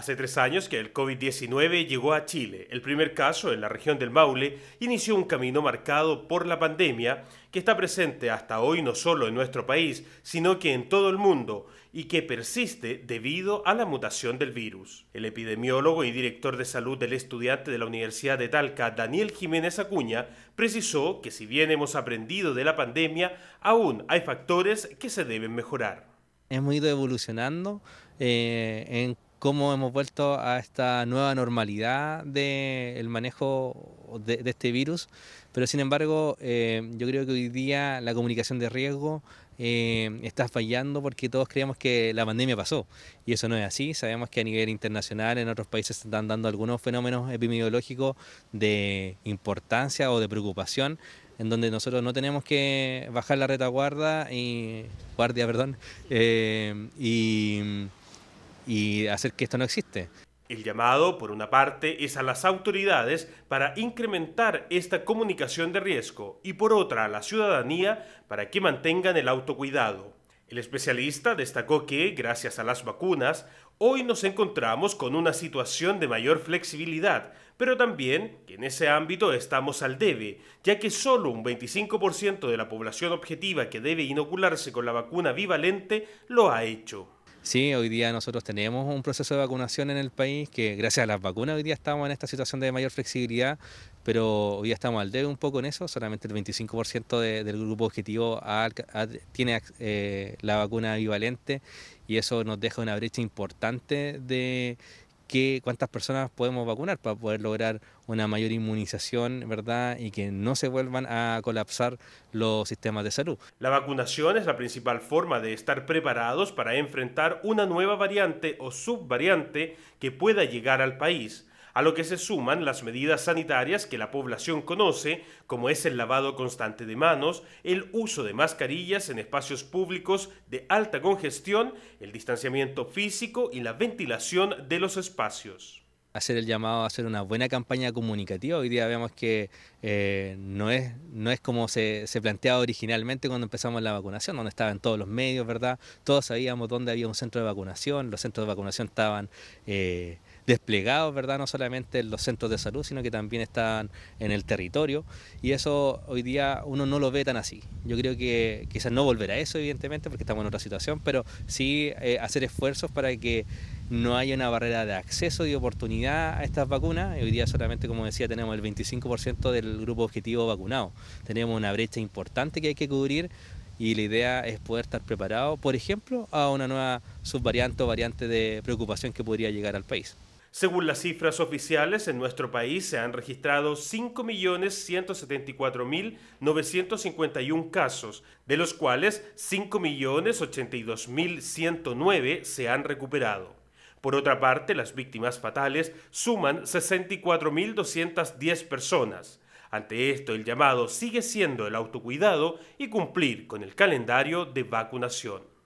Hace tres años que el COVID-19 llegó a Chile. El primer caso en la región del Maule inició un camino marcado por la pandemia que está presente hasta hoy no solo en nuestro país, sino que en todo el mundo y que persiste debido a la mutación del virus. El epidemiólogo y director de salud del estudiante de la Universidad de Talca, Daniel Jiménez Acuña, precisó que si bien hemos aprendido de la pandemia, aún hay factores que se deben mejorar. Hemos ido evolucionando eh, en cómo hemos vuelto a esta nueva normalidad del manejo de, este virus, pero sin embargo eh, yo creo que hoy día la comunicación de riesgo eh, está fallando porque todos creíamos que la pandemia pasó y eso no es así, sabemos que a nivel internacional en otros países se están dando algunos fenómenos epidemiológicos de importancia o de preocupación en donde nosotros no tenemos que bajar la retaguarda y guardia, perdón, eh, y y hacer que esto no existe. El llamado, por una parte, es a las autoridades para incrementar esta comunicación de riesgo y por otra a la ciudadanía para que mantengan el autocuidado. El especialista destacó que, gracias a las vacunas, hoy nos encontramos con una situación de mayor flexibilidad, pero también que en ese ámbito estamos al debe, ya que solo un 25% de la población objetiva que debe inocularse con la vacuna bivalente lo ha hecho. Sí, hoy día nosotros tenemos un proceso de vacunación en el país que gracias a las vacunas hoy día estamos en esta situación de mayor flexibilidad, pero hoy día estamos al debe un poco en eso, solamente el 25% del grupo objetivo tiene eh, la vacuna bivalente y eso nos deja una brecha importante de cuántas personas podemos vacunar para poder lograr una mayor inmunización, ¿verdad? Y que no se vuelvan a colapsar los sistemas de salud. La vacunación es la principal forma de estar preparados para enfrentar una nueva variante o subvariante que pueda llegar al país a lo que se suman las medidas sanitarias que la población conoce, como es el lavado constante de manos, el uso de mascarillas en espacios públicos de alta congestión, el distanciamiento físico y la ventilación de los espacios hacer el llamado a hacer una buena campaña comunicativa. Hoy día vemos que eh, no, es, no es como se, se, planteaba originalmente cuando empezamos la vacunación, donde estaban todos los medios, ¿verdad? Todos sabíamos dónde había un centro de vacunación, los centros de vacunación estaban... Eh, desplegados, ¿verdad? No solamente en los centros de salud, sino que también están en el territorio. Y eso hoy día uno no lo ve tan así. Yo creo que quizás no volverá a eso, evidentemente, porque estamos en otra situación, pero sí eh, hacer esfuerzos para que no haya una barrera de acceso y oportunidad a estas vacunas. Hoy día solamente, como decía, tenemos el 25% del grupo objetivo vacunado. Tenemos una brecha importante que hay que cubrir y la idea es poder estar preparado, por ejemplo, a una nueva subvariante o variante de preocupación que podría llegar al país. Según las cifras oficiales, en nuestro país se han registrado 5.174.951 casos, de los cuales 5.082.109 se han recuperado. Por otra parte, las víctimas fatales suman 64.210 personas. Ante esto, el llamado sigue siendo el autocuidado y cumplir con el calendario de vacunación.